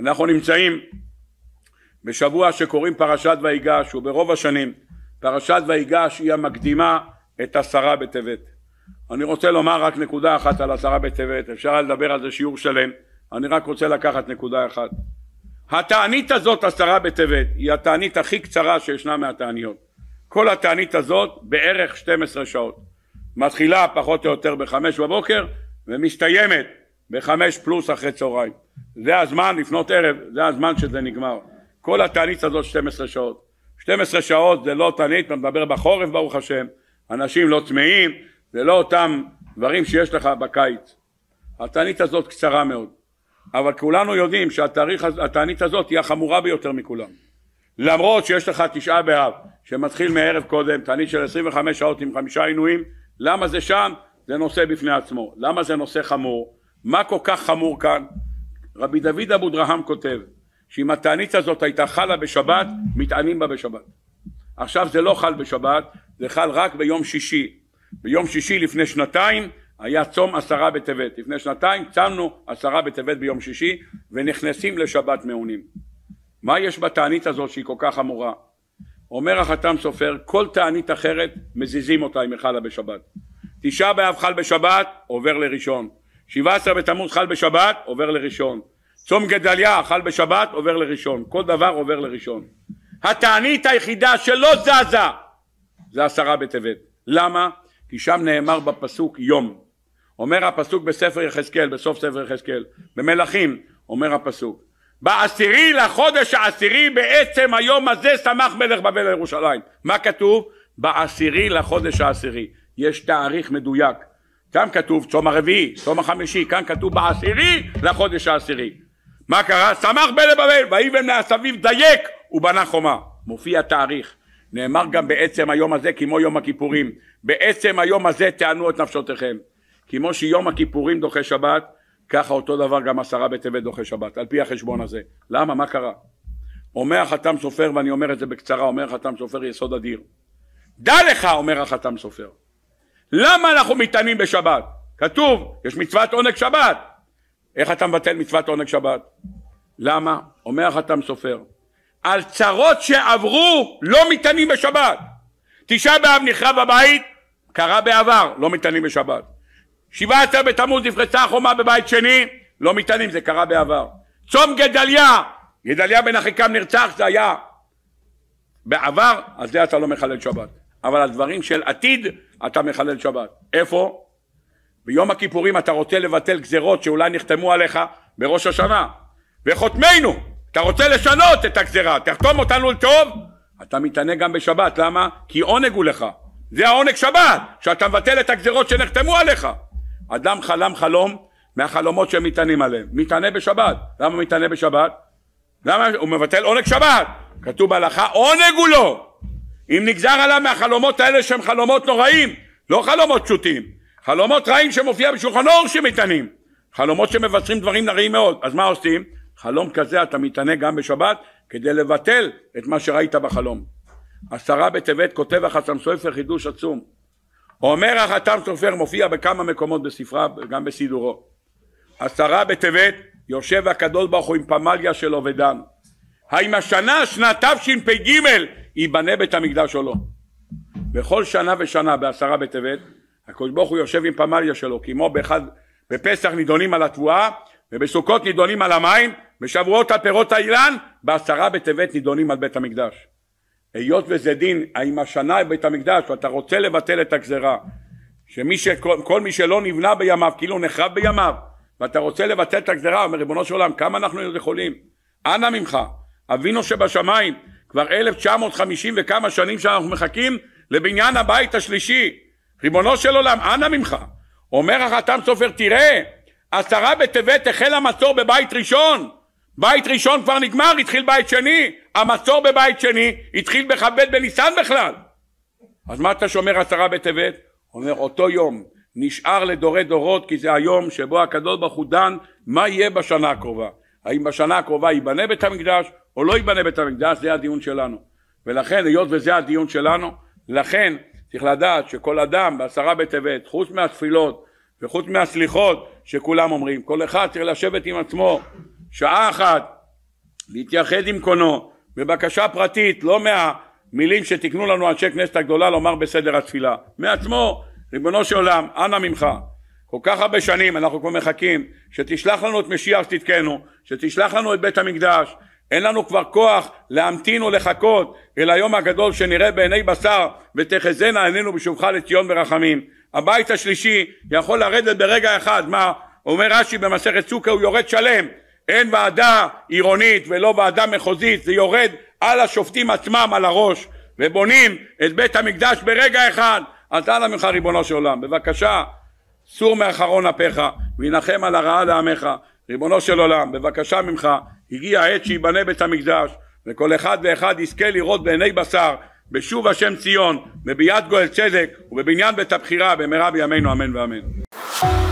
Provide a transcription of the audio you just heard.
אנחנו נמצאים בשבוע שקוראים פרשת ויגש, וברוב השנים פרשת ויגש היא המקדימה את עשרה בטבת. אני רוצה לומר רק נקודה אחת על עשרה בטבת, אפשר לדבר על זה שיעור שלם, אני רק רוצה לקחת נקודה אחת. התענית הזאת עשרה בטבת היא התענית הכי קצרה שישנה מהתעניות. כל התענית הזאת בערך 12 שעות. מתחילה פחות או יותר בחמש בבוקר ומסתיימת בחמש פלוס אחרי צהריים. זה הזמן, לפנות ערב, זה הזמן שזה נגמר. כל התענית הזאת 12 שעות. 12 שעות זה לא תענית, אתה מדבר בחורף ברוך השם, אנשים לא טמאים, זה לא אותם דברים שיש לך בקיץ. התענית הזאת קצרה מאוד, אבל כולנו יודעים שהתענית הזאת היא החמורה ביותר מכולם. למרות שיש לך תשעה באב שמתחיל מערב קודם, תענית של 25 שעות עם חמישה עינויים, למה זה שם? זה נושא בפני עצמו. למה זה נושא חמור? מה כל כך חמור כאן? רבי דוד אבו דרהם כותב שאם התענית הזאת הייתה חלה בשבת, מתענים בה בשבת. עכשיו זה לא חל בשבת, זה חל רק ביום שישי. ביום שישי לפני שנתיים היה צום עשרה בטבת. לפני שנתיים צמנו עשרה בטבת ביום שישי ונכנסים לשבת מעונים. מה יש בתענית הזאת שהיא כל כך אמורה? אומר החתם סופר, כל תענית אחרת מזיזים אותה אם היא חלה בשבת. תשעה באב חל בשבת, עובר לראשון. שבעה עשר בתמוז חל בשבת, עובר לראשון. צום גדליה חל בשבת, עובר לראשון. כל דבר עובר לראשון. התענית היחידה שלא זזה זה עשרה בטבת. למה? כי שם נאמר בפסוק יום. אומר הפסוק בספר יחזקאל, בסוף ספר יחזקאל, במלכים, אומר הפסוק. בעשירי לחודש העשירי בעצם היום הזה שמח מלך בבל ירושלים מה כתוב? בעשירי לחודש העשירי. יש תאריך מדויק. כאן כתוב צום הרביעי, צום החמישי, כאן כתוב בעשירי לחודש העשירי. מה קרה? שמח בלבבל, ויבן מהסביב דייק, ובנה חומה. מופיע תאריך. נאמר גם בעצם היום הזה כמו יום הכיפורים. בעצם היום הזה תענו את נפשותיכם. כמו שיום הכיפורים דוחה שבת, ככה אותו דבר גם עשרה בטבת דוחה שבת, על פי החשבון הזה. למה? מה קרה? אומר החתם סופר, ואני אומר את זה בקצרה, אומר החתם סופר יסוד אדיר. דע לך, אומר החתם סופר, למה אנחנו מתענים בשבת? כתוב, יש מצוות עונג שבת. איך אתה מבטל מצוות עונג שבת? למה? אומר החתם סופר, על צרות שעברו לא מתענים בשבת. תשעה באב נחרב הבית, קרה בעבר, לא מתענים בשבת. שבעה עשר בתמוז נפרצה החומה בבית שני, לא מתענים, זה קרה בעבר. צום גדליה, גדליה בן אחיקם נרצח, זה היה בעבר, אז זה אתה לא מחלל שבת. אבל על דברים של עתיד אתה מחלל שבת. איפה? ביום הכיפורים אתה רוצה לבטל גזרות שאולי נחתמו עליך בראש השנה. וחותמנו, אתה רוצה לשנות את הגזרה, תחתום אותנו לטוב, אתה מתענה גם בשבת, למה? כי עונג הוא לך. זה העונג שבת, שאתה מבטל את הגזרות שנחתמו עליך. אדם חלם חלום מהחלומות שהם מתענים עליהם, מתענה בשבת. למה מתענה בשבת? למה? הוא מבטל עונג שבת. כתוב בהלכה עונג הוא לא. אם נגזר עליו מהחלומות האלה שהם חלומות נוראים, לא חלומות פשוטים, חלומות רעים שמופיע בשולחן אור שמתענים, חלומות שמבצרים דברים נראים מאוד, אז מה עושים? חלום כזה אתה מתענה גם בשבת כדי לבטל את מה שראית בחלום. עשרה בטבת כותב החתם סופר חידוש עצום. אומר החתם סופר מופיע בכמה מקומות בספרה, גם בסידורו. עשרה בטבת יושב הקדוש ברוך הוא עם פמליה של אובדן. האם השנה, שנת תשפ"ג, ייבנה בית המקדש או לא. בכל שנה ושנה בעשרה בטבת הקדוש ברוך הוא יושב עם פמליה שלו כמו באחד בפסח נידונים על התבואה ובסוכות נידונים על המים בשבועות על פירות האילן בעשרה בטבת נידונים על בית המקדש היות וזה דין האם השנה בית המקדש ואתה רוצה לבטל את הגזרה שמי שכל כל מי שלא נבנה בימיו כאילו נחרב בימיו ואתה רוצה לבטל את הגזרה אומר ריבונו של עולם כמה אנחנו יכולים אנא ממך אבינו שבשמיים כבר 1950 וכמה שנים שאנחנו מחכים לבניין הבית השלישי. ריבונו של עולם, אנא ממך. אומר החתם סופר, תראה, עשרה בטבת החל המצור בבית ראשון. בית ראשון כבר נגמר, התחיל בית שני. המצור בבית שני התחיל בכ"ב בניסן בכלל. אז מה אתה שומר עשרה בטבת? אומר, אותו יום נשאר לדורי דורות, כי זה היום שבו הקדוש ברוך הוא דן מה יהיה בשנה הקרובה. האם בשנה הקרובה ייבנה בית המקדש, או לא ייבנה בית המקדש, זה הדיון שלנו. ולכן, היות וזה הדיון שלנו, לכן צריך לדעת שכל אדם בעשרה בטבת, חוץ מהתפילות וחוץ מהסליחות שכולם אומרים, כל אחד צריך לשבת עם עצמו שעה אחת, להתייחד עם קונו, בבקשה פרטית, לא מהמילים שתיקנו לנו אנשי כנסת הגדולה לומר בסדר התפילה, מעצמו, ריבונו של עולם, אנא ממך. כל כך הרבה שנים אנחנו כבר מחכים שתשלח לנו את משיח שתתקנו, שתשלח לנו את בית המקדש, אין לנו כבר כוח להמתין או לחכות אל היום הגדול שנראה בעיני בשר ותחזינה עינינו בשובך לציון ברחמים. הבית השלישי יכול לרדת ברגע אחד, מה אומר רש"י במסכת סוכה הוא יורד שלם, אין ועדה עירונית ולא ועדה מחוזית, זה יורד על השופטים עצמם על הראש ובונים את בית המקדש ברגע אחד, אז אנא ממך ריבונו של עולם, בבקשה סור מאחרון אפיך וינחם על הרעה לעמך ריבונו של עולם, בבקשה ממך, הגיע העת שייבנה בית המקדש, וכל אחד ואחד יזכה לראות בעיני בשר, בשוב השם ציון, בביאת גואל צדק, ובבניין בית הבחירה, במהרה בימינו אמן ואמן.